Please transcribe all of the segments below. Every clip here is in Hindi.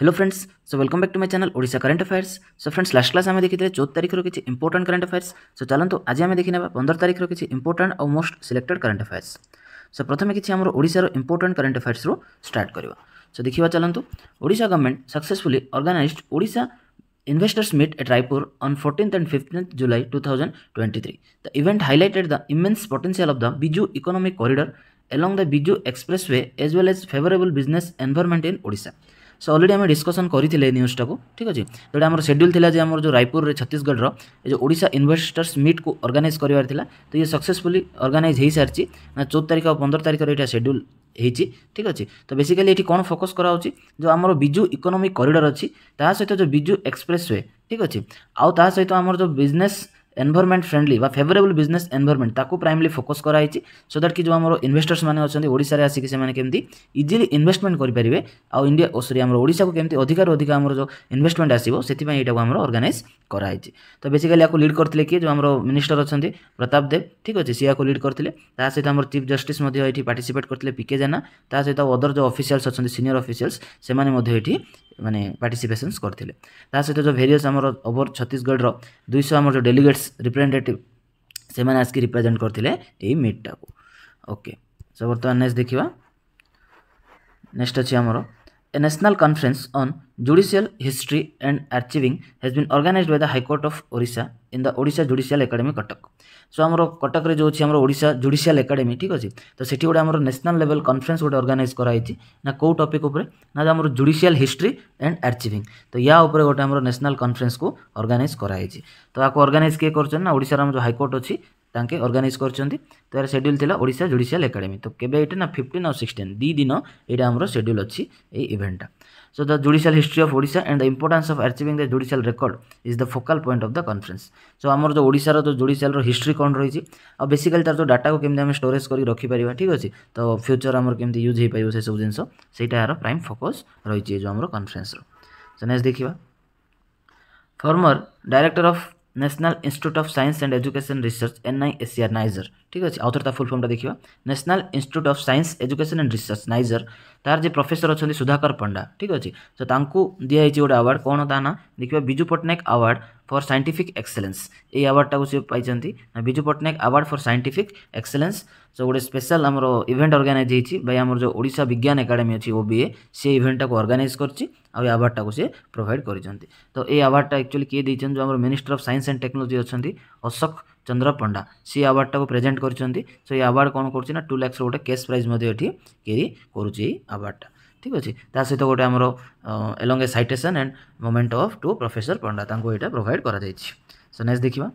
Hello friends so welcome back to my channel Odisha current affairs so friends last class आम देखिए चौदह तारिखर किसी इंपोर्टेंट करंट अफेयर्स सो तो आज आम देखने पंद्रह तारिखर किसी इंपोर्टेंट और most selected current affairs so प्रथम किसी आम ओडार इंपोर्टेंट करंट अफेयर्स स्टार्ट करवा सो देखा चलो ओडा गवर्नमेंट सक्सेसफुली अर्गानाइज ओडा Investors meet at Raipur on 14th and 15th July 2023. The event highlighted the immense potential the the Biju Economic Corridor along the Biju Expressway as well as favourable business environment in Odisha. So already আমি ডিসকসন করে নিউজটা ঠিক আছে যেটা আমার সেड्यूल ଥିଲା যে আমার যে রায়পুরের ছত্তিশগড়র এই যে ওড়িশা ইনভেস্টর্স মিট কু অর্গানাইজ করবার লা তো ইয়ে সকসেসফুলি অর্গানাইজ হয়ে সারিছি না চৌদ তারিখ আর পনেরো তারিখর এটা সেड्यूल ହେଇଛି ଠିକ୍ ଅଛି ତ ବେସିକାଲି ଏଠି କ'ଣ ଫୋକସ୍ କରାହେଉଛି ଯେଉଁ ଆମର ବିଜୁ ଇକୋନୋମିକ୍ କରିଡ଼ର ଅଛି ତାହା ସହିତ ଯେଉଁ ବିଜୁ ଏକ୍ସପ୍ରେସ୍ ୱେ ଠିକ୍ ଅଛି ଆଉ ତାହା ସହିତ ଆମର ଯେଉଁ ବିଜନେସ୍ ଏନ୍ଭରମେଣ୍ଟ ଫ୍ରେଣ୍ଡଲି ବା ଫେଭରେବଲ୍ ବିଜନେସ୍ ଏନ୍ଭରମେଣ୍ଟ ତାକୁ ପ୍ରାଇମଲି ଫୋକସ୍ କରାଯାଇଛି ସୋ ଦ୍ୟାଟ୍ କି ଯେଉଁ ଆମର ଇନଭେଷ୍ଟର୍ସ ମାନେ ଅଛନ୍ତି ଓଡ଼ିଶାରେ ଆସିକି ସେମାନେ କେମିତି ଇଜିଲି ଇନଭେଷ୍ଟମେଣ୍ଟ କରିପାରିବେ ଆଉ ଇଣ୍ଡିଆ ଓ ସରି ଆମର ଓଡ଼ିଶାକୁ କେମିତି ଅଧିକାରୁ ଅଧିକ ଆମର ଯେଉଁ ଇନଭେଷ୍ଟମେଣ୍ଟ ଆସିବ ସେଥିପାଇଁ ଏଇଟାକୁ ଆମର ଅର୍ଗାନାଇଜ୍ କରାଯାଇଛି ତ ବେସିକାଲି ୟାକୁ ଲିଡ୍ କରିଥିଲେ କିଏ ଯେଉଁ ଆମର ମିନିଷ୍ଟର ଅଛନ୍ତି ପ୍ରତାପ ଦେବ ଠିକ୍ ଅଛି ସିଏ ୟାକୁ ଲିଡ୍ କରିଥିଲେ ତା ସହିତ ଆମର ଚିଫ୍ ଜଷ୍ଟିସ୍ ମଧ୍ୟ ଏଠି ପାର୍ଟିସିପେଟ୍ କରିଥିଲେ ପିକେ ଜେନା ତା ସହିତ ଅଦର ଯେଉଁ ଅଫିସିଆଲ୍ସ ଅଛନ୍ତି ସିନିୟର ଅଫିସିଆଲ୍ସ ସେମାନେ ମଧ୍ୟ ଏଠି ମାନେ ପାର୍ଟିସିପେସନ୍ସ କରିଥିଲେ ତା ସହିତ ଯେଉଁ ଭେରିୟସ୍ ଆମର ଓଭର ଛତିଶଗଡ଼ର ଦୁଇଶହ ଆମର ଯେଉଁ ଡେଲିଗେଟ୍ସ ରିପ୍ରେଜେଣ୍ଟେଟିଭ୍ ସେମାନେ ଆସିକି ରିପ୍ରେଜେଣ୍ଟ କରିଥିଲେ ଏଇ ମିଟ୍ଟାକୁ ଓକେ ସୋ ବର୍ତ୍ତମାନ ନେକ୍ସଟ ଦେଖିବା ନେକ୍ସଟ ଅଛି ଆମର a national conference on judicial history and archiving has been organized by the High Court of Orissa in the Odisha Judicial Academy Katak. So ଆମର କଟକରେ ଯେଉଁ ଅଛି ଆମର ଓଡ଼ିଶା ଜୁଡ଼ିସିଆଲ ଏକାଡେମୀ ଠିକ୍ ଅଛି ତ ସେଠି ଗୋଟେ ଆମର ନ୍ୟାସନାଲ୍ ଲେଭେଲ୍ କନଫରେନ୍ସ ଗୋଟେ ଅର୍ଗାନାଇଜ୍ କରାହେଇଛି ନା କେଉଁ ଟପିକ୍ ଉପରେ ନା ଆମର ଜୁଡ଼ିସିଆଲ ହିଷ୍ଟ୍ରି ଆଣ୍ଡ ଆର୍ଚିଭିଂ ତ ୟା ଉପରେ ଗୋଟେ ଆମର ନ୍ୟାସନାଲ୍ କନଫରେନ୍ସକୁ ଅର୍ଗାନାଇଜ୍ କରାହେଇଛି ତ ଆକୁ ଅର୍ଗାନାଇଜ୍ କିଏ କରୁଛନ୍ତି ନା ଓଡ଼ିଶାର ଆମର ଯେଉଁ ହାଇକୋର୍ଟ ଅଛି ତାଙ୍କେ ଅର୍ଗାନାଇଜ୍ କରିଛନ୍ତି ତ ଏହାର ସେଡ୍ୟୁଲ୍ ଥିଲା ଓଡ଼ିଶା ଜୁଡ଼ିସିଆଲ୍ ଏକାଡେମୀ ତ କେବେ ଏଇଟା ନା ଫିଫ୍ଟିନ୍ ଆଉ ସିକ୍ସଟିନ୍ ଦୁଇ ଦିନ ଏଇଟା ଆମର ସେଡ୍ୟୁଲ୍ ଅଛି ଏଇ ଇଭେଣ୍ଟଟା So the judicial history of Odisha and the importance of achieving the judicial record is the focal point of the conference. So ଆମର जो ଓଡ଼ିଶାର जो ଜୁଡ଼ିସିଆଲର ହିଷ୍ଟ୍ରି କ'ଣ ରହିଛି ଆଉ ବେସିକାଲି ତାର ଯେଉଁ ଡାଟାକୁ କେମିତି ଆମେ ଷ୍ଟୋରେଜ୍ କରିକି ରଖିପାରିବା ଠିକ୍ ଅଛି ତ ଫ୍ୟୁଚର୍ ଆମର କେମିତି ୟୁଜ୍ ହେଇପାରିବ ସେସବୁ ଜିନିଷ ସେଇଟା ଏହାର ପ୍ରାଇମ୍ ଫୋକସ୍ ରହିଛି ଏ ଯେଉଁ ଆମର କନଫରେନ୍ସର ସୋ ନେକ୍ସଟ ଦେଖିବା former director of National Institute of Science and Education Research NISER NISER ঠিক আছে আউথর তা ফুল ফর্মটা দেখিবা National Institute of Science Education and Research NISER তার যে প্রফেসর অনেক সুধাকর পণ্ডা ঠিক আছে তো তাঁকু দিয়া হয়েছে গোটে আওয়ার্ড কোণ তা না দেখিবা Biju Patnaik Award for Scientific Excellence এই আওয়ার্ডটা সে পাইছেন Biju Patnaik Award for Scientific Excellence so ଗୋଟେ ସ୍ପେଶାଲ୍ ଆମର ଇଭେଣ୍ଟ ଅର୍ଗାନାଇଜ୍ ହେଇଛି ବାଇ ଆମର ଯେଉଁ ଓଡ଼ିଶା ବିଜ୍ଞାନ ଏକାଡେମୀ ଅଛି ଓ ବି ଏ ସେ ଇଭେଣ୍ଟଟାକୁ ଅର୍ଗାନାଇଜ୍ କରିଛି ଆଉ ଏ ଆୱାର୍ଡ଼ଟାକୁ ସେ ପ୍ରୋଭାଇଡ଼ କରିଛନ୍ତି ତ ଏ ଆୱାର୍ଡ଼ଟା ଆକ୍ଚୁଆଲି କିଏ ଦେଇଛନ୍ତି ଯେଉଁ ଆମର minister of science and technology ଅଛନ୍ତି ଅଶୋକ ଚନ୍ଦ୍ର ପଣ୍ଡା ସେ ଆୱାର୍ଡ଼ଟାକୁ ପ୍ରେଜେଣ୍ଟ କରିଛନ୍ତି ସୋ ଏ ଆୱାର୍ଡ଼ କ'ଣ କରୁଛି ନା ଟୁ ଲାକ୍ସର ଗୋଟେ କେସ୍ ପ୍ରାଇଜ୍ ମଧ୍ୟ ଏଠି କ୍ୟାରି କରୁଛି ଏଇ ଆୱାର୍ଡ଼ଟା ଠିକ୍ ଅଛି ତା ସହିତ ଗୋଟେ ଆମର along a citation and memento of to professor Panda ତାଙ୍କୁ ଏଇଟା ପ୍ରୋଭାଇଡ଼ କରାଯାଇଛି ସୋ ନେକ୍ସଟ ଦେଖିବା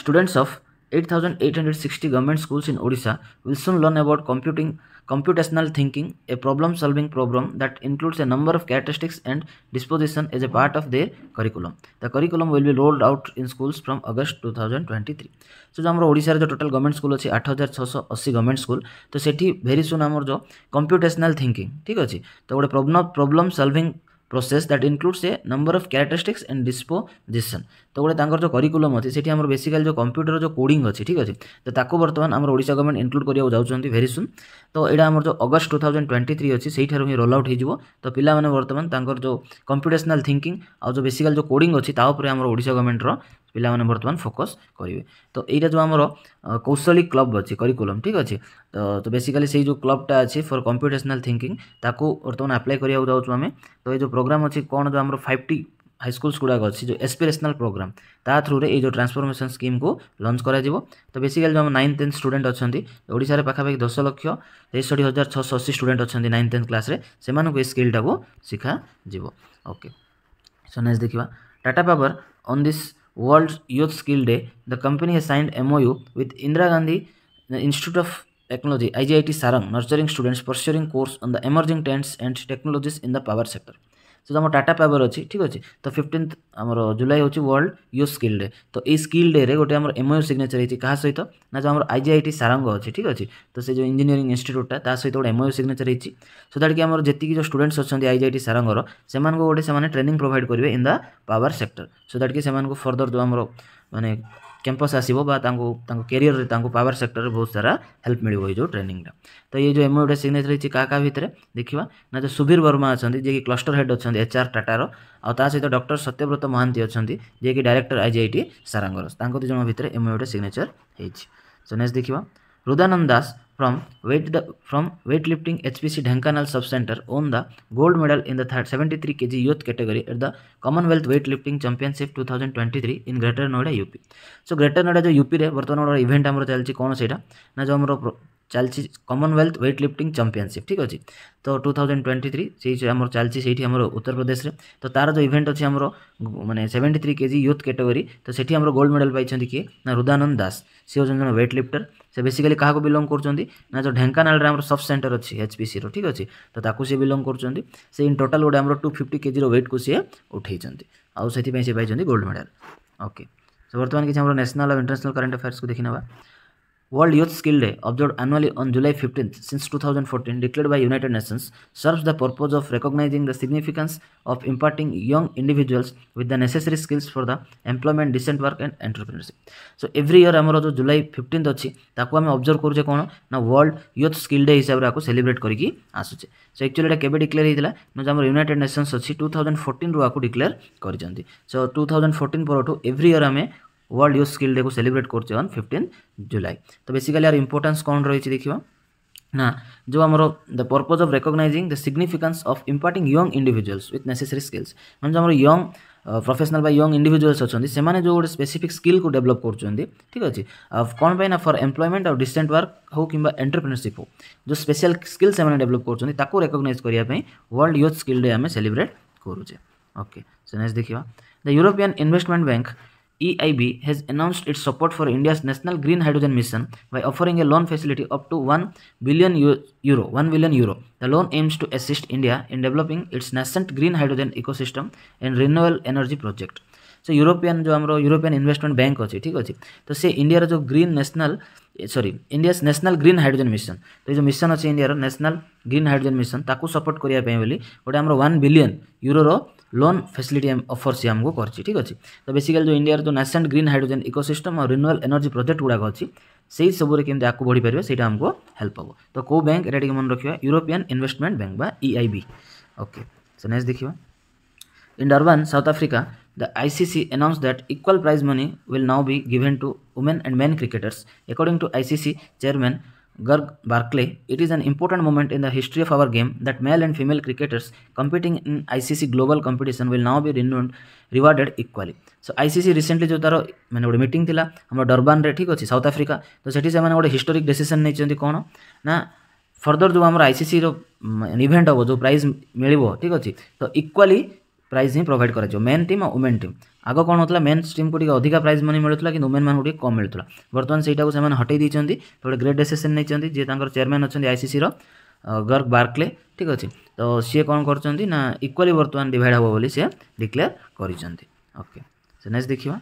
students of 8,860 government schools in Odisha will soon learn about computing, computational thinking, a problem-solving program that includes a number of characteristics and disposition as a part of their curriculum. The curriculum will be rolled out in schools from August 2023. So, जो हमारे ओडिशा रे जो टोटल गवर्नमेंट स्कूल अच्छी आठ हजार छःश अशी गवर्नमेंट स्कूल तो सेठी भेरी सुन आमर जो कंप्यूटेशनल थिंकिंग ठीक अच्छे तो गोटे problem problem solving process that includes a number of characteristics and disposition ତ ଗୋଟେ ତାଙ୍କର ଯେଉଁ କରିକୁଲମ୍ ଅଛି ସେଠି ଆମର ବେସିକାଲି ଯେଉଁ କମ୍ପ୍ୟୁଟର ଯେଉଁ କୋଡ଼ିଂ ଅଛି ଠିକ୍ ଅଛି ତ ତାକୁ ବର୍ତ୍ତମାନ ଆମର ଓଡ଼ିଶା ଗଭର୍ଣ୍ଣମେଣ୍ଟ ଇନକ୍ଲୁଡ଼ କରିବାକୁ ଯାଉଛନ୍ତି ଭେରି ସୁନ୍ ତ ଏଇଟା ଆମର ଯେଉଁ August two thousand twenty three ଅଛି ସେଇଠାରୁ ହିଁ ରୋଲ୍ ଆଉଟ୍ ହେଇଯିବ ତ ପିଲାମାନେ ବର୍ତ୍ତମାନ ତାଙ୍କର ଯେଉଁ କମ୍ପ୍ୟୁଟେସନାଲ୍ ଥିଙ୍କିଂ ଆଉ ଯେଉଁ ବେସିକାଲି ଯେଉଁ କୋଡ଼ିଂ ଅଛି ତା ଉପରେ ଆମର ଓଡ଼ିଶା ଗଭର୍ଣ୍ଣମେଣ୍ଟର ପିଲାମାନେ ବର୍ତ୍ତମାନ ଫୋକସ୍ କରିବେ ତ ଏଇଟା ଯେଉଁ ଆମର କୌଶଳୀ କ୍ଲବ୍ ଅଛି କରିକୁଲମ୍ ଠିକ୍ ଅଛି ତ ତ ବେସିକାଲି ସେଇ ଯେଉଁ କ୍ଲବ୍ଟା ଅଛି ଫର୍ କମ୍ପ୍ୟୁଟେସନାଲ୍ ଥିଙ୍କିଂ ତାକୁ ବର୍ତ୍ତମାନ ଆପ୍ଲାଏ କରିବାକୁ ଯାଉଛୁ ଆମେ ତ ଏଇ ଯେଉଁ ପ୍ରୋଗ୍ରାମ୍ ଅଛି କ'ଣ ଯେଉଁ ଆମର ଫାଇଭ୍ ଟି ହାଇସ୍କୁଲ୍ସ ଗୁଡ଼ାକ ଅଛି ଯେଉଁ ଏସ୍ପିରେସନାଲ୍ ପ୍ରୋଗ୍ରାମ୍ ତା ଥ୍ରୁରେ ଏଇ ଯେଉଁ ଟ୍ରାନ୍ସଫର୍ମେସନ୍ ସ୍କିମ୍କୁ ଲଞ୍ଚ କରାଯିବ ତ ବେସିକାଲି ଯେଉଁ ନାଇନ୍ ଟେନ୍ଥ ଷ୍ଟୁଡେଣ୍ଟ ଅଛନ୍ତି ଓଡ଼ିଶାରେ ପାଖାପାଖି ଦଶ ଲକ୍ଷ ତେଷଠି ହଜାର ଛଅଶହ ଅଶୀ ଷ୍ଟୁଡେଣ୍ଟ ଅଛନ୍ତି ନାଇନ୍ ଟେନ୍ଥ କ୍ଲାସ୍ରେ ସେମାନଙ୍କୁ ଏ ସ୍କିଲ୍ଟାକୁ ଶିଖାଯିବ ଓକେ ସୋ ନେକ୍ସଟ ଦେଖିବା Tata power on this World Youth Skill Day, the company has signed MOU with Indira Gandhi Institute of Technology, IGIT Sarang, nurturing students pursuing course on the emerging trends and technologies in the power sector. ସେ ତ ଆମ ଟାଟା ପାୱାର ଅଛି ଠିକ୍ ଅଛି ତ ଫିଫ୍ଟିନ୍ଥ ଆମର ଜୁଲାଇ ହେଉଛି ୱାର୍ଲଡ ୟୁଥ୍ ସ୍କିଲ୍ ଡେ ତ ଏଇ ସ୍କିଲ୍ ଡେରେ ଗୋଟେ ଆମର ଏମ୍ଓ ସିଗ୍ନେଚର୍ ହେଇଛି କାହା ସହିତ ନା ଯେଉଁ ଆମର I G I T Sarang ଅଛି ଠିକ୍ ଅଛି ତ ସେ ଯେଉଁ ଇଞ୍ଜିନିୟରିଂ ଇନଷ୍ଟିଚ୍ୟୁଟ୍ଟା ତା ସହିତ ଗୋଟେ ଏମ୍ଓ ସିଗ୍ନେଚର୍ ହେଇଛି ସୋ ଦ୍ୟାଟ୍ କି ଆମର ଯେତିକି ଯେଉଁ ଷ୍ଟୁଡେଣ୍ଟସ୍ ଅଛନ୍ତି ଆଇ ଜି ଆଇ ଟି ସାରଙ୍ଗର ସେମାନଙ୍କୁ ଗୋଟେ ସେମାନେ ଟ୍ରେନିଂ ପ୍ରୋଭାଇଡ଼ କରିବେ in the power sector so that କି ସେମାନଙ୍କୁ ଫର୍ଦର ଯେଉଁ ଆମର ମାନେ कैंपस आसो कैरियर पावर सेक्टर में बहुत सारा हेल्प मिल जो ट्रेनिंग तो ये जो एमओ गए सिग्नेचर रही क्या क्या भितर देखा ना तो सुधीर वर्मा अच्छा जी क्लस्टर हेड अच्छा एचआर टाटार आ सहित डक्टर सत्यव्रत महांती अच्छा जी director I G I T सारांगर दुज भर एमओ गए सिग्नेचर हो नेक्स्ट देखा Rudanand Das from weight the, from weightlifting HPC Dhankanal Subcenter won the gold medal in the 73 kg youth category at the Commonwealth Weightlifting Championship 2023 in Greater Noida UP. So Greater Noida जो UP रे वर्तमान और इवेंट हमरो चलछि कोन सेटा ना जो हमरो ଚାଲିଛି କମନୱେଲ୍ଥ ୱେଟ୍ ଲିଫ୍ଟିଂ ଚାମ୍ପିଅନସିପ୍ ଠିକ୍ ଅଛି ତ ଟୁ ଥାଉଜେଣ୍ଡ ଟ୍ୱେଣ୍ଟି ଥ୍ରୀ ସେଇ ଆମର ଚାଲିଛି ସେଇଠି ଆମର ଉତ୍ତରପ୍ରଦେଶରେ ତ ତା'ର ଯେଉଁ ଇଭେଣ୍ଟ ଅଛି ଆମର ମାନେ seventy three K G youth category ତ ସେଠି ଆମର ଗୋଲ୍ଡ ମେଡ଼ାଲ୍ ପାଇଛନ୍ତି କିଏ ନା ରୁଦାନନ୍ଦ ଦାସ ସେ ହେଉଛନ୍ତି ଜଣେ ୱେଟ୍ ଲିଫ୍ଟର ସେ ବେସିକାଲି କାହାକୁ ବିଲଙ୍ଗ କରୁଛନ୍ତି ନା ଯେଉଁ ଢେଙ୍କାନାଳରେ ଆମର ସବ୍ ସେଣ୍ଟର ଅଛି ଏଚ୍ ଏଚ୍ପିସିର ଠିକ୍ ଅଛି ତ ତାକୁ ସିଏ ବିଲଙ୍ଗ କରୁଛନ୍ତି ସେ ଇନ୍ ଟୋଟାଲ୍ ଗୋଟେ ଆମର ଟୁ ଫିଫ୍ଟି କେଜିର ୱେଟ୍କୁ ସିଏ ଉଠାଇଛନ୍ତି ଆଉ ସେଥିପାଇଁ ସେ ପାଇଛନ୍ତି ଗୋଲ୍ଡ ମେଡ଼ାଲ୍ ଓକେ ତ ବର୍ତ୍ତମାନ କିଛି ଆମର ନ୍ୟାସନାଲ୍ ଆଉ ଇଣ୍ଟରନ୍ୟାସନାଲ୍ କରେଣ୍ଟ ଆଫେୟାର୍ସକୁ ଦେଖିନେବା World Youth Skill Day, observed annually on July 15 since 2014, declared by United Nations, serves the purpose of recognizing the significance of imparting young individuals with the necessary skills for the employment, decent work and entrepreneurship. So every year ଆମର जो जुलाई 15th ଅଛି ତାକୁ ଆମେ observe କରୁଛେ କ'ଣ ନା World Youth Skill Day ହିସାବରେ ଆକୁ celebrate କରିକି ଆସୁଛେ। So actually ଏଟା କେବେ declare ହେଇଥିଲା? ନା ଯେ ଆମର United Nations ଅଛି 2014 ରୁ ଆକୁ declare କରିଛନ୍ତି। So 2014 ପରଠୁ every year ଆମେ वर्ल्ड यूथ स्किल डे को सेलिब्रेट कर फिफ्टन जुलाई तो बेसिकली यार इंपोर्टेंस कौन रही देखिए ना जो आम the purpose of recognising the significance of imparting young individuals with necessary skills मैंने जो यंग प्रोफेसनाल यंग इंडिजुआल्स अच्छा से जो गोटे स्पेसीफिक स्किल को डेभलप कर ठीक अच्छे कौन पर ना फर एम्प्लयमेंट आउ डिस्टेंट वर्क हो कि एंटरप्रेनरशिप हो जो स्पेशल स्किल से डेभलप कर रेकग्नज़ करने वर्ल्ड यूथ स्किल डे आम सेलिब्रेट करूचे ओके सो नेक्स्ट देखा the European Investment Bank EIB has announced its support for India's national green hydrogen mission by offering a loan facility up to 1 billion euro 1 billion euro the loan aims to assist India in developing its nascent green hydrogen ecosystem and renewable energy project ସେ ୟୁରୋପିଆନ୍ ଯେଉଁ ଆମର ୟୁରୋପିଆନ୍ ଇନଭେଷ୍ଟମେଣ୍ଟ ବ୍ୟାଙ୍କ ଅଛି ଠିକ୍ ଅଛି ତ ସେ ଇଣ୍ଡିଆର ଯେଉଁ green national sorry India's national green hydrogen mission ତ ଏ ଯେଉଁ ମିଶନ ଅଛି ଇଣ୍ଡିଆର ନ୍ୟାସନାଲ୍ ଗ୍ରୀନ୍ ହାଇଡ୍ରୋଜେନ୍ ମିଶନ ତାକୁ ସପୋର୍ଟ କରିବା ପାଇଁ ବୋଲି ଗୋଟେ ଆମର ୱାନ୍ ବିଲିୟନ୍ ୟୁରୋର ଲୋନ୍ ଫ୍ୟାସିଲିଟି ଅଫର୍ ସିଏ ଆମକୁ କରିଛି ଠିକ୍ ଅଛି ତ ବେସିକାଲି ଯେଉଁ ଇଣ୍ଡିଆର ଯେଉଁ ନ୍ୟାସନାଲ୍ ଗ୍ରୀନ୍ ହାଇଡ୍ରୋଜେନ୍ ଇକୋସିଷ୍ଟମ୍ ଆଉ ରିନ୍ୟୁଆଲ୍ ଏନର୍ଜି ପ୍ରୋଜେକ୍ଟ ଗୁଡ଼ାକ ଅଛି ସେଇ ସବୁରେ କେମିତି ଆଗକୁ ବଢ଼ିପାରିବ ସେଇଟା ଆମକୁ ହେଲ୍ପ ହେବ ତ କେଉଁ ବ୍ୟାଙ୍କ ଏଇଟା ଟିକେ ମନେ ରଖିବା ୟୁରୋପିଆନ୍ ଇନଭେଷ୍ଟମେଣ୍ଟ ବ୍ୟାଙ୍କ ବା ଇଆଇବି ଓକେ ସୋ ନେକ୍ସଟ ଦେଖିବା in Durban South Africa the ICC announced that equal prize money will now be given to women and men cricketers. According to ICC chairman garg barkley it is an important moment in the history of our game that male and female cricketers competing in ICC global competition will now be renowned rewarded equally. so icc recently jo taro mane जो meeting thila गोटे durban re thik achi south africa to Africa se mane से historic decision nei chanti kon na further जो आम आईसीसी रो इवेंट हम जो प्राइज मिल ठीक अच्छे तो इक्वाली प्राइज ही प्रोभाइड कर मेन टीम और वुमेन टीम आग कौन होता है मेन टीम को अधिक प्राइज मनी मिलूला कि वुमेन मैं कम मिलूला बर्तमान से हटेई गोटे ग्रेट डेसीसन नहीं जी तर चेयरमैन अच्छे आईसीसी गर्ग बार्कले ठीक अच्छे तो सी कौन कर इक्वाली बर्तमान डिड हे बोली सी डिक्लेयर करके नेक्स्ट देखा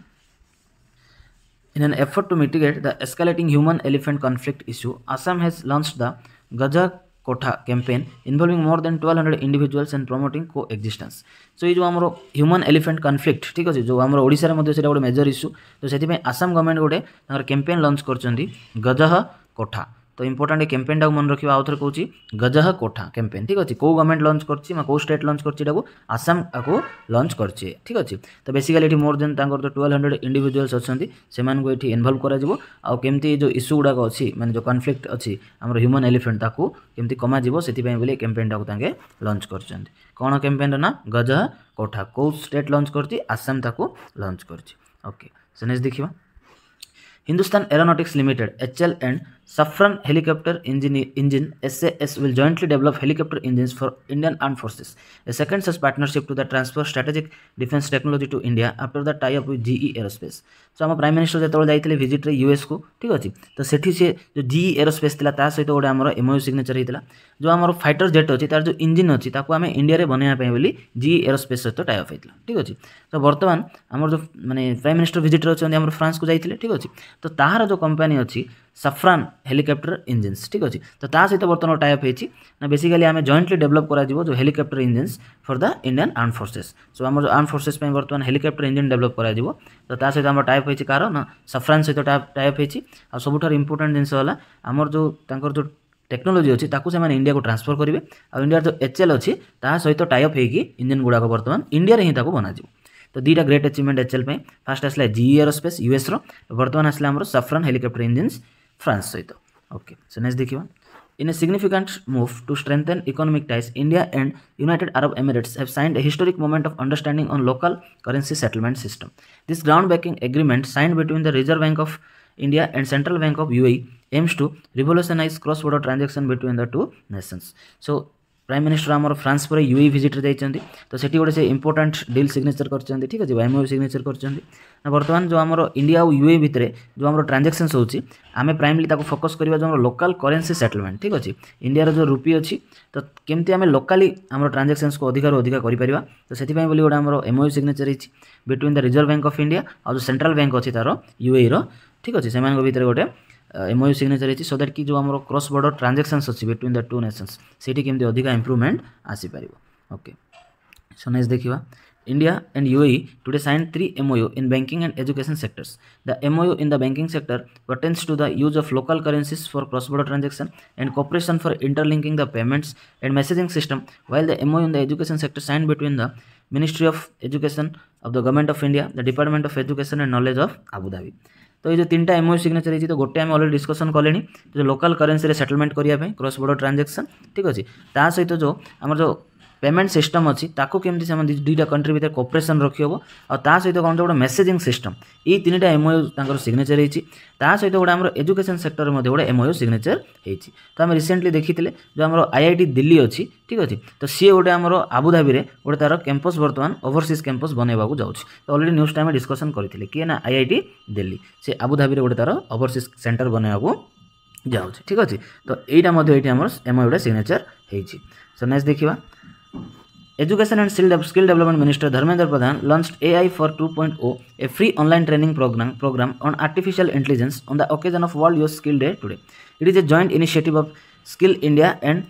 in an effort to mitigate the escalating human elephant conflict issue Assam has launch the Gaj Kotha campaign involving more than twelve hundred individuals and promoting coexistence so ये जो आम ह्यूमन एलिफेंट कनफ्लिक्ट ठीक अच्छे जो आम ओडार से गोटे मेजर इश्यू तो से आसाम गवर्नमेंट गोटे कैंपेन लंच कर गजह कोठा तो इंपोर्टाट कैंपेन टाक मन रखा आउ कौन गजह कोठा कैंपेन ठीक अच्छे कौ गवर्नमेंट लंच कर कौ स्टेट लंच कर आसाम आपको लंच कर ठीक अच्छे तो बेसिकाली मोर देन तर तो ट्वेल्व हंड्रेड इंडिजुआल्स अच्छा से इनवल्व कर जो इश्यू गुड़ाक अच्छी मैंने जो कनफ्लिक्ट अच्छी आम ह्यूमन एलिफेन्ट ताकूम कमाजी से कैंपेन टाक लंच कर कौन कैंपेन रहा गजह कोठा कौ स्टेट लंच कर आसाम ताकू लंच करके से नेक्स्ट देखा Hindustan Aeronautics Limited HL and Safran Helicopter Engine, Engine SAS will jointly develop helicopter engines for Indian Armed Forces. A second such partnership to the transfer strategic defense technology to India after the tie up with GE Aerospace. So ଆମ ପ୍ରାଇମ୍ ମିନିଷ୍ଟର ଯେତେବେଳେ ଯାଇଥିଲେ ଭିଜିଟ୍ରେ ୟୁଏସ୍କୁ ଠିକ୍ ଅଛି ତ ସେଠି ସେ ଯେଉଁ ଜିଇ ଏରୋସ୍ପେସ୍ ଥିଲା ତା ସହିତ ଗୋଟେ ଆମର ଏମ୍ଓୟୁ ସିଗ୍ନେଚର୍ ହେଇଥିଲା ଯେଉଁ ଆମର ଫାଇଟର୍ ଜେଟ୍ ଅଛି ତା'ର ଯେଉଁ ଇଞ୍ଜିନ୍ ଅଛି ତାକୁ ଆମେ ଇଣ୍ଡିଆରେ ବନେଇବା ପାଇଁ ବୋଲି ଜି ଏରୋସ୍ପେସ୍ ସହିତ ଟାଇଅପ୍ ହେଇଥିଲା ଠିକ୍ ଅଛି ତ ବର୍ତ୍ତମାନ ଆମର ଯେଉଁ ମାନେ ପ୍ରାଇମ୍ ମିନିଷ୍ଟର ଭିଜିଟର୍ ଅଛନ୍ତି ଆମର ଫ୍ରାନ୍ସକୁ ଯାଇଥିଲେ ଠିକ୍ ଅଛି ତ ତାହାର ଯେଉଁ କମ୍ପାନୀ ଅଛି ସାଫ୍ରାନ୍ ହେଲିକପ୍ଟର ଇଞ୍ଜିନ୍ସ ଠିକ୍ ଅଛି ତ ତା ସହିତ ବର୍ତ୍ତମାନ ଟାଇଅପ୍ ହେଇଛି ନା ବେସିକାଲି ଆମେ ଜଏଣ୍ଟଲି ଡେଭଲପ୍ କରାଯିବ ଯେଉଁ helicopter engines for the Indian arm forces so ଆମର ଯେଉଁ ଆର୍ମ ଫୋର୍ସେସ୍ ପାଇଁ ବର୍ତ୍ତମାନ ହେଲିକପ୍ଟର ଇଞ୍ଜିନ୍ ଡେଭଲପ୍ କରାଯିବ ତ ତା ସହିତ ଆମର ଟାଇପ୍ ହେଇଛି କାହାର ନା ସାଫ୍ରାନ୍ ସହିତ ଟାଇପ୍ ହେଇଛି ଆଉ ସବୁଠାରୁ ଇମ୍ପୋର୍ଟାଣ୍ଟ ଜିନିଷ ହେଲା ଆମର ଯେଉଁ ତାଙ୍କର ଯେଉଁ टेक्नोलोजी अच्छी ताकि से इंडिया को ट्रांसफर करेंगे और इंडिया जो एच एल अच्छी तहत टाइप होगी इंजिन गुड़ाक बर्तमान इंडिया हिंसा बनाज तो दुटा ग्रेट अचिवमेंट एच एल फास्ट आसला जी एरो स्पेस यूएस रर्तमान आसला सफ्रन हेलिकप्टर इंजिन फ्रांस सहित ओके सो नेक्स्ट देखिए in a significant move to strengthen economic ties India and United Arab Emirates have signed a historic moment of understanding on local currency settlement system this groundbreaking agreement signed between the Reserve Bank of India and Central Bank of UAE aims to revolutionize cross-border transaction between the two nations. So prime minister आम फ्रांस पर यूई भिजिट जाइए तो से गोटे से इंपोर्टाट डिल सिग्नेचर करते ठीक अच्छे वाइमओ सिग्नेचर करते बर्तमान जो आम इंडिया और यूए भितर जो आम ट्रांजाक्शन होमें प्राइमली फोकस करवा जो लोकल करेन्सी सेटलमेंट ठीक अच्छे इंडियार जो रुपी अच्छी तो केमती आम लोकाली आम ट्रांजाक्शन को अधिकार अधिका करें तो से गोटे आम एमओ सिग्नेचर होती between the Reserve Bank of India और जो सेंट्राल बैंक अच्छी तार यूएर ठीक अच्छे से भितर गोटे एम यू सिग्नेचर है सो दैट कि जो आम क्रस बर्डर ट्रांजाक्शन अच्छी बिटवीन द टू नेसन सेमती के अधिक इम्प्रुवमेंट आसपार ओके सो नेक्स देखा India and UAE today sign three MoU in banking and education sectors the M O in the banking sector pertains to the use of local currencies for cross border transaction and cooperation for interlinking the payments and messaging system while the M O in the education sector sign between the ministry of education of the government of India the department of education and knowledge of Abu Dhabi তো এই যে তিনটা এমওই সিগনেচার ହେଇଛି তো ଗୋଟେ ଆମେ ଅଲରେଡି ଡିସ୍କସନ୍ କଲେଣି ଯେ ଲୋକାଲ୍ କରେନ୍ସିରେ ସେଟଲମେଣ୍ଟ କରିବା ପାଇଁ କ୍ରସ୍ ବର୍ଡର ଟ୍ରାଞ୍ଜାକ୍ସନ୍ ଠିକ୍ ଅଛି ତା ସହିତ ଯେଉଁ ଆମର ଯେଉଁ ପେମେଣ୍ଟ ସିଷ୍ଟମ୍ ଅଛି ତାକୁ କେମିତି ସେମାନେ ଦୁଇଟା କଣ୍ଟ୍ରି ଭିତରେ କୋପରେସନ୍ ରଖିହେବ ଆଉ ତା ସହିତ କ'ଣ ଗୋଟେ ମେସେଜିଂ ସିଷ୍ଟମ୍ ଏଇ ତିନିଟା ଏମ୍ଓୟୁ ତାଙ୍କର ସିଗ୍ନେଚର୍ ହେଇଛି ତା ସହିତ ଗୋଟେ ଆମର ଏଜୁକେସନ୍ ସେକ୍ଟରରେ ମଧ୍ୟ ଗୋଟେ ଏମ୍ଓୟୁ ସିଗ୍ନେଚର୍ ହେଇଛି ତ ଆମେ ରିସେଣ୍ଟଲି ଦେଖିଥିଲେ ଯେଉଁ ଆମର ଆଇ ଆଇ ଟି ଦିଲ୍ଲୀ ଅଛି ଠିକ୍ ଅଛି ତ ସିଏ ଗୋଟେ ଆମର ଆବୁଧାବିରେ ଗୋଟେ ତାର କ୍ୟାମ୍ପସ୍ ବର୍ତ୍ତମାନ ଓଭରସିଜ୍ କ୍ୟାମ୍ପସ୍ ବନେଇବାକୁ ଯାଉଛି ତ ଅଲରେଡ଼ି ନ୍ୟୁଜ୍ ଆମେ ଡିସ୍କସନ୍ କରିଥିଲେ କିଏ ନା ଆଇ ଆଇ ଟି ଦିଲ୍ଲୀ ସେ ଆବୁଧାବିରେ ଗୋଟେ ତାର ଓଭରସିଜ୍ ସେଣ୍ଟର ବନେଇବାକୁ ଯାଉଛି ଠିକ୍ ଅଛି ତ ଏଇଟା ମଧ୍ୟ ଏଇଠି ଆମର ଗୋଟେ ସିଗ୍ନେଚର୍ ହେଇଛି ସୋ ନେକ୍ସଟ ଦେଖିବା education and skill development minister Dharmendra Pradhan launched AI for 2.0 a free online training programme programme on artificial intelligence on the occasion of World Youth Skill Day today it is a joint initiative of Skill India and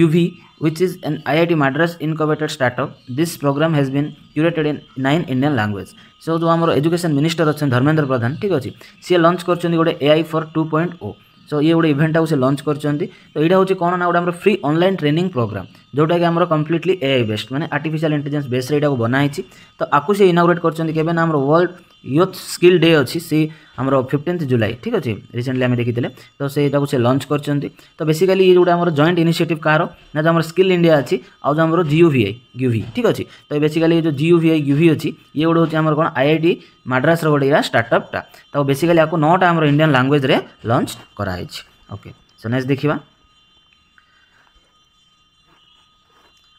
UV, which is an IIT Madras incubated startup this programme has been curated in nine Indian language so जो आम एजुकेशन मिनिस्टर अच्छे धर्मेन्द्र प्रधान ठीक अच्छे सी लंच कर गोटे ए आई फर टू पॉइंट ओ सो ये गोटे इवेंट से लंच करते तो यहाँ हूँ कौन ना गोटे फ्री अनल ट्रेनिंग प्रोग्राम ଯେଉଁଟାକି ଆମର କମ୍ପ୍ଲିଟଲି ଏଆଇ ବେସ୍ଡ ମାନେ ଆର୍ଟିଫିସିଆଲ ଇଣ୍ଟେଲିଜେନ୍ସ ବେସ୍ରେ ଏଇଟାକୁ ବନାହେଇଛି ତ ଆକୁ ସେ ଇନାଗୁରେଟ୍ କରିଛନ୍ତି କେବେ ନା ଆମର ୱାର୍ଲଡ ୟୁଥ୍ ସ୍କିଲ୍ ଡେ ଅଛି ସେ ଆମର ଫିଫ୍ଟିନ୍ଥ ଜୁଲାଇ ଠିକ୍ ଅଛି ରିସେଣ୍ଟଲି ଆମେ ଦେଖିଥିଲେ ତ ସେଇଟାକୁ ସେ ଲଞ୍ଚ କରିଛନ୍ତି ତ ବେସିକାଲି ଇଏ ଯେଉଁଟା ଆମର ଜଏଣ୍ଟ ଇନିସିଏଟିଭ୍ କାହାର ନା ଯେଉଁ ଆମର ସ୍କିଲ୍ ଇଣ୍ଡିଆ ଅଛି ଆଉ ଯେଉଁ ଆମର ଜିୟୁ ଭି ଆଇ ଗିଭି ଠିକ୍ ଅଛି ତ ବେସିକାଲି ଏ ଯେଉଁ ଜିୟୁ ଭି ଆଇ ଗିଭି ଅଛି ଇଏ ଗୋଟେ ହେଉଛି ଆମର କ'ଣ ଆଇଆଇଟି ମାଡ୍ରାସର ଗୋଟେ ଏଇଟା ଷ୍ଟାର୍ଟଅପ୍ଟା ତ ବେସିକାଲି ଆକୁ ନଅଟା ଆମର ଇଣ୍ଡିଆନ୍ ଲାଙ୍ଗୁଏଜ୍ରେ ଲଞ୍ଚ କରାହେଇଛି ଓକେ ସୋ ନେକ୍ସଟ ଦେଖିବା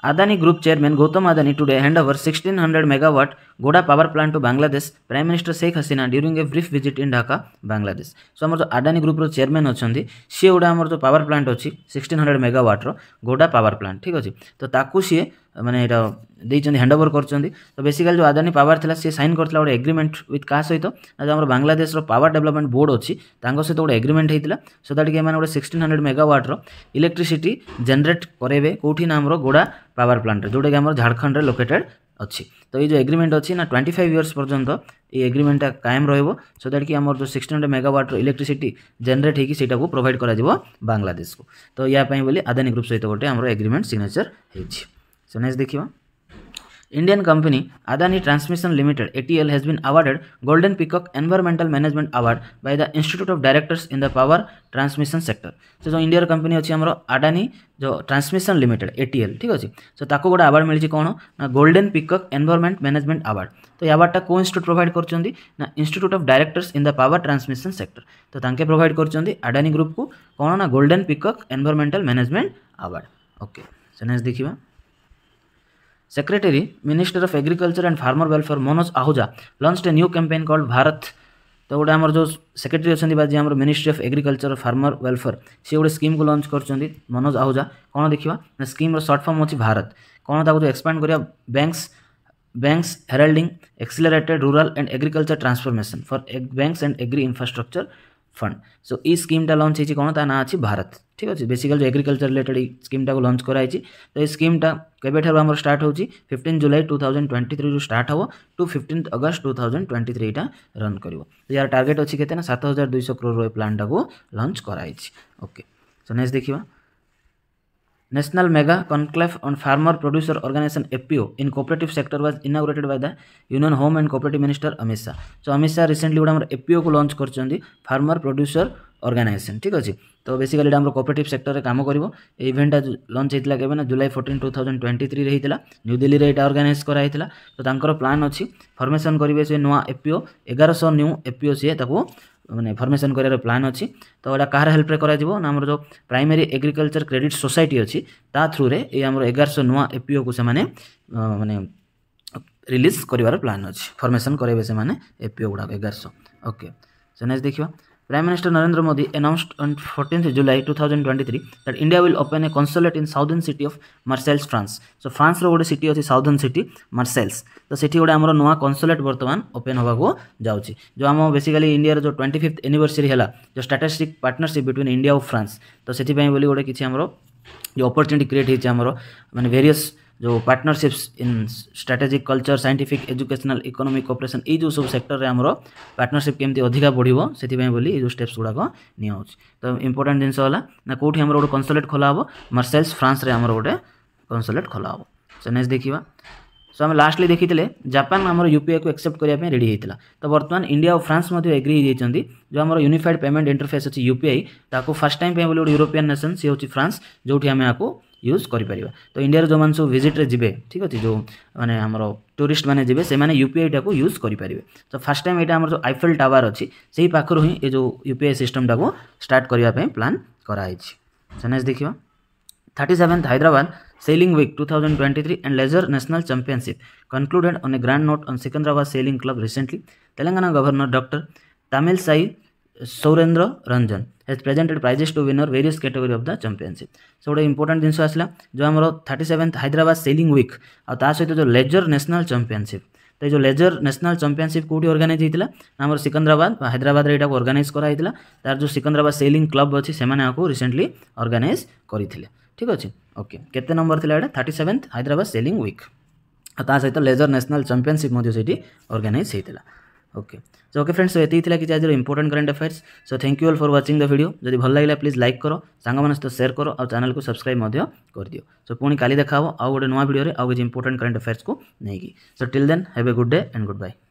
Adani group chairman Gautam Adani today hand over 1600 megawatt Goda power plant to Bangladesh, Prime Minister Sheikh Hasina during a brief visit in Dhaka, Bangladesh. So ଆମର ଯେଉଁ ଆଡ଼ାନୀ ଗ୍ରୁପ୍ର ଚେୟାରମ୍ୟାନ୍ ଅଛନ୍ତି ସିଏ ଗୋଟେ ଆମର ଯେଉଁ ପାୱାର ପ୍ଲାଣ୍ଟ ଅଛି ସିକ୍ସଟିନ୍ ହଣ୍ଡ୍ରେଡ଼ ମେଗାୱାଟ୍ର ଗୋଟା ପାୱାର ପ୍ଲାଣ୍ଟ ଠିକ୍ ଅଛି ତ ତାକୁ ସିଏ ମାନେ ଏଇଟା ଦେଇଛନ୍ତି ହ୍ୟାଣ୍ଡ ଓଭର କରିଛନ୍ତି ତ ବେସିକାଲି ଯେଉଁ ଆଦାନୀ ପାୱାର ଥିଲା ସିଏ ସାଇନ୍ କରିଥିଲା ଗୋଟେ ଏଗ୍ରିମେଣ୍ଟ ୱିଥ୍ କାହା ସହିତ ଯେଉଁ ଆମର ବାଂଲାଦେଶର ପାୱାର ଡେଭଲପମେଣ୍ଟ ବୋର୍ଡ଼ ଅଛି ତାଙ୍କ ସହିତ ଗୋଟେ ଏଗ୍ରିମେଣ୍ଟ ହେଇଥିଲା ସୋ ଦ୍ୟାଟ୍ କି ଏମାନେ ଗୋଟେ ସିକ୍ସଟିନ୍ ହଣ୍ଡ୍ରେଡ଼ ମେଗାୱାଟ୍ର ଇଲେକ୍ଟ୍ରିସିଟି ଜେନେରେଟ୍ କରାଇବେ କେଉଁଠି ନା ଆମର ଗୋଡ଼ା ପାୱାର ପ୍ଲାଣ୍ଟରେ ଯେଉଁଟାକି ଆମର ଝାଡ଼ଖଣ୍ଡରେ ଲୋକେଟେଡ଼ अच्छी तो ये जो एग्रीमेंट अच्छी ना ट्वेंटी फाइव इयर्स पर्यटन ये एग्रीमेंटा कायम रोब सो दैट कि आम जो सिक्स हंड्रेड मेगावाट्र इलेक्ट्रिसीटी जेनेट होटा को प्रोभाइड कर को तो यापाई आदानी ग्रुप सहित गोटे आम एग्रीमेंट सिग्नेचर होने देखा Indian company Adani Transmission Limited ATL has been awarded Golden Peacock Environmental Management Award by the Institute of directors in the power transmission sector से जो इंडिया कंपनी अच्छी हमरो Adani जो ट्रांसमिशन लिमिटेड ATL ठीक अछि सो ताक गोटा अवार्ड मिली कौन ना Golden Peacock Environment Management Award तो ये अवार्डटा को इन्स्टिट्यूट प्रोवाइड करछंदी ना Institute of Directors in the power transmission sector तो तांके प्रोवाइड करछंदी अडानी ग्रुप को कौन ना Golden Peacock Environmental Management Award okay so next देखिबा secretary minister of agriculture and farmer welfare Manoj Ahuja launch a new campaign called Bharat तो गोटे आम जो सेक्रेटरी अच्छा जी आम ministry of agriculture farmer welfare सी गोटे स्कीम को लंच कर मनोज आहुजा कौन देखा ना स्कीम्र सर्ट फर्म अच्छी भारत कौन ताको एक्सपैंड कर banks banks heralding accelerated rural and agriculture transformation for banks and agri infrastructure fund so य स्कीमटा लंच होती कौन ता ना अच्छी भारत ঠিক আছে বেসিক্যালি এগ্রিকালচার রিলেটেড এই স্কিমটাকে লঞ্চ করা হয়েছে তো এই স্কিমটা কেবেঠার আমার স্টার্ট হচ্ছে fifteen July two thousand twenty three start হব to fifteen August two thousand twenty three এটা রন করব তো ইয়ার টার্গেট অছি কেতে না সাত হাজার দুইশ ক্রোর এই প্ল্যানটাকে লঞ্চ করা হয়েছে ওকে সো নেক্সট দেখিবা National Mega Conclave on Farmer Producer Organization FPO in cooperative sector was inaugurated by the Union Home and Cooperative Minister Amit Shah. So Amit Shah recently ଗୋଟେ ଆମର FPO କୁ launch କରିଛନ୍ତି Farmer Producer Organization ଠିକ ଅଛି ତ ବେସିକାଲି ଏଇଟା ଆମର କୋପରେଟିଭ୍ ସେକ୍ଟରରେ କାମ କରିବ ଏଇ ଇଭେଣ୍ଟଟା ଲଞ୍ଚ ହେଇଥିଲା କେବେ ନା July fourteen two thousand twenty ଥ୍ରୀରେ ହେଇଥିଲା ନ୍ୟୁଦିଲ୍ଲୀରେ ଏଇଟା ଅର୍ଗାନାଇଜ୍ କରାହେଇଥିଲା ତ ତାଙ୍କର ପ୍ଲାନ୍ ଅଛି ଫର୍ମେସନ୍ କରିବେ ସେ ନୂଆ ଏଫ୍ପିଓ ଏଗାରଶହ ନ୍ୟୁ ଏଫ୍ପିଓ ସିଏ ତାକୁ ମାନେ ଫର୍ମେସନ୍ କରିବାର ପ୍ଲାନ୍ ଅଛି ତ ଏଇଟା କାହାର ହେଲ୍ପରେ କରାଯିବ ନା ଆମର ଯେଉଁ ପ୍ରାଇମେରୀ ଏଗ୍ରିକଲଚର କ୍ରେଡ଼ିଟ୍ ସୋସାଇଟି ଅଛି ତା ଥ୍ରୁରେ ଏଇ ଆମର ଏଗାରଶହ ନୂଆ ଏପିଓକୁ ସେମାନେ ମାନେ ରିଲିଜ୍ କରିବାର ପ୍ଲାନ୍ ଅଛି ଫର୍ମେସନ୍ କରାଇବେ ସେମାନେ ଏପିଓ ଗୁଡ଼ାକ ଏଗାରଶହ ଓକେ ସୋ ନେକ୍ସଟ ଦେଖିବା Prime Minister Narendra Modi announced on 14th July 2023 that India will open a consulate in southern city of Marseilles, France. So France रो गोटे city अछि southern city Marseilles. तो सेठी गोटे आमर नुआ consulate वर्तमान open होगा को जाउछि जो हम बेसिकली इंडिया रो जो 25th anniversary ହେଲା जो strategic partnership between India और France. तो सेठी पई बोली गोटे किछि हमरो जो opportunity create हिछि हमरो माने various जो partnerships in strategic culture scientific educational economic cooperation ये सब सेक्टर में आम पार्टनरशिप केमती अधिका बढ़ो से बोली जो स्टेप्स गुड़ाक नि तो इंपोर्टां जिनस ना कौटी आम गोटे कनसलेट खोला हे मर्सेल्स फ्रांस आम गोटे कनसलेट खोला हे सो नेक्स्ट देखा सो आम लास्टली देखी जापान आम यूपीआई को एक्सेप्ट करने रेडी होता तो बर्तमान इंडिया और फ्रांस एग्री होती जो आम यूनिफाइड पेमेंट इंटरफेस अच्छी यूपीआई ताको फास्ट टाइम गोटे यूरोपियान नेसन सी हो फ्रांस जो आम आपको ୟୁଜ୍ କରିପାରିବା ତ ଇଣ୍ଡିଆର ଯେଉଁମାନେ ସବୁ ଭିଜିଟ୍ରେ ଯିବେ ଠିକ୍ ଅଛି ଯେଉଁ ମାନେ ଆମର ଟୁରିଷ୍ଟ ମାନେ ଯିବେ ସେମାନେ ୟୁ ପି ଆଇଟାକୁ ୟୁଜ୍ କରିପାରିବେ ତ ଫାର୍ଷ୍ଟ ଟାଇମ୍ ଏଇଟା ଆମର ଯେଉଁ ଆଇଫେଲ୍ ଟାୱାର ଅଛି ସେହି ପାଖରୁ ହିଁ ଏ ଯେଉଁ ୟୁ ପି ଆଇ ସିଷ୍ଟମ୍ଟାକୁ ଷ୍ଟାର୍ଟ କରିବା ପାଇଁ ପ୍ଲାନ୍ କରାହେଇଛି ସେନେକ୍ସଟ୍ ଦେଖିବା thirty seventh Hyderabad sailing week 2023 and leisure national championship concluded on a grand note on Secunderabad Sailing Club recently. Telangana Governor Dr. Tamil Sai Soundararajan has presented prizes to winner various category of the championship so ଗୋଟେ ଇମ୍ପୋର୍ଟାଣ୍ଟ ଜିନିଷ ଆସିଲା ଯେଉଁ ଆମର thirty seventh Hyderabad sailing week ଆଉ ତା ସହିତ ଯେଉଁ ଲେଜର ନ୍ୟାସନାଲ ଚାମ୍ପିଅନସିପ୍ ତ ଏ ଯେଉଁ ଲେଜର ନ୍ୟାସନାଲ ଚାମ୍ପିଅନସିପ୍ କେଉଁଠି ଅର୍ଗାନାଇଜ୍ ହେଇଥିଲା ଆମର ସିକନ୍ଦରାବାଦ ବା ହାଇଦ୍ରାବାଦରେ ଏଇଟାକୁ ଅର୍ଗାନାଇଜ୍ କରାହେଇଥିଲା ତାର ଯେଉଁ ସିକନ୍ଦରାବାଦ ସେଲିଂ କ୍ଲବ୍ ଅଛି ସେମାନେ ଏହାକୁ ରିସେଣ୍ଟଲି ଅର୍ଗାନାଇଜ୍ କରିଥିଲେ ଠିକ୍ ଅଛି ଓକେ କେତେ ନମ୍ବର ଥିଲା ଏଇଟା thirty seventh Hyderabad sailing week ଆଉ ତା ସହିତ ଲେଜର ନ୍ୟାସନାଲ ଚାମ୍ପିଅନସିପ୍ ମଧ୍ୟ ସେଇଠି ଅର୍ଗାନାଇଜ୍ ହେଇଥିଲା ओके सो ओके फ्रेंड्स ये थी कि आज important current affairs so thank you all for watching the video जब भल लगे प्लीज लाइक करो सांग सहित सेयर करो और चैनल को सब्सक्राइब कर दियो सो पुणी का देखा आउ गए नुआ भिडियो आउ किसी इंपोर्टेंट करेंट अफेयर्स को नहीं so till then have a good day and good bye